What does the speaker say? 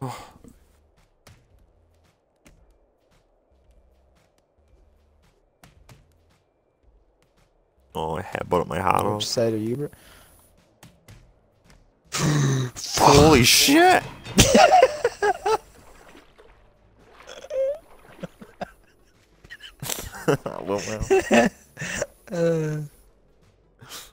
Oh. Oh, I headbutted my hollow. Which side are you, bro? Holy shit! I went well. uh.